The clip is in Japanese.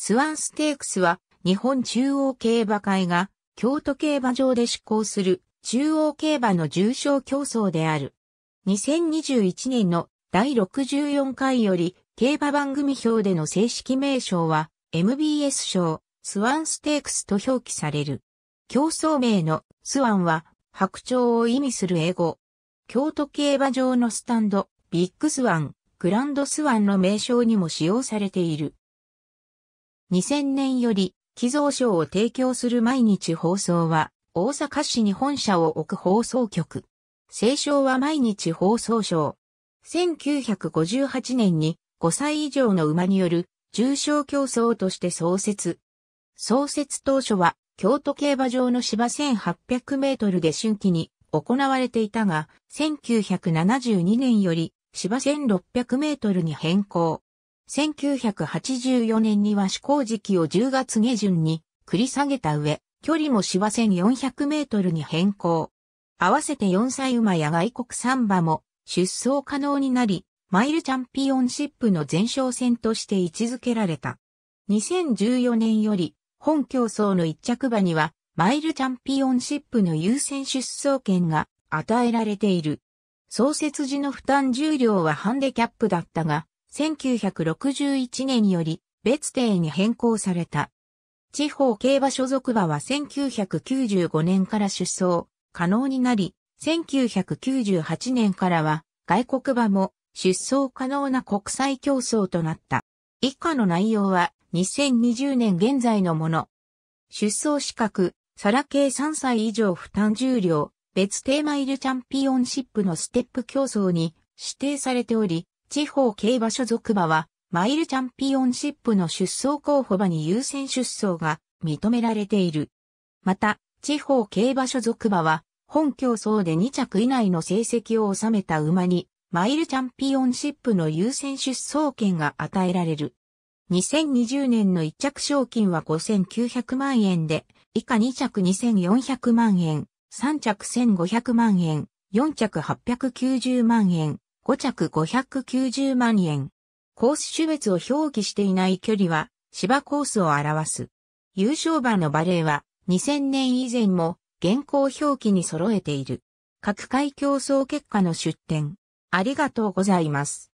スワンステークスは日本中央競馬会が京都競馬場で施行する中央競馬の重賞競争である。2021年の第64回より競馬番組表での正式名称は MBS 賞スワンステークスと表記される。競争名のスワンは白鳥を意味する英語。京都競馬場のスタンド、ビッグスワン、グランドスワンの名称にも使用されている。2000年より、寄贈賞を提供する毎日放送は、大阪市に本社を置く放送局。清少は毎日放送賞。1958年に5歳以上の馬による重賞競争として創設。創設当初は京都競馬場の芝1800メートルで春季に行われていたが、1972年より芝1600メートルに変更。1984年には施行時期を10月下旬に繰り下げた上、距離も芝1400メートルに変更。合わせて4歳馬や外国三馬も出走可能になり、マイルチャンピオンシップの前哨戦として位置づけられた。2014年より本競争の一着馬にはマイルチャンピオンシップの優先出走権が与えられている。創設時の負担重量はハンデキャップだったが、1961年より別邸に変更された。地方競馬所属馬は1995年から出走可能になり、1998年からは外国馬も出走可能な国際競争となった。以下の内容は2020年現在のもの。出走資格、サラ系3歳以上負担重量、別テーマイルチャンピオンシップのステップ競争に指定されており、地方競馬所属馬は、マイルチャンピオンシップの出走候補馬に優先出走が認められている。また、地方競馬所属馬は、本競争で2着以内の成績を収めた馬に、マイルチャンピオンシップの優先出走権が与えられる。2020年の1着賞金は5900万円で、以下2着2400万円、3着1500万円、4着890万円、5着590万円。コース種別を表記していない距離は芝コースを表す。優勝馬のバレーは2000年以前も現行表記に揃えている。各回競争結果の出展。ありがとうございます。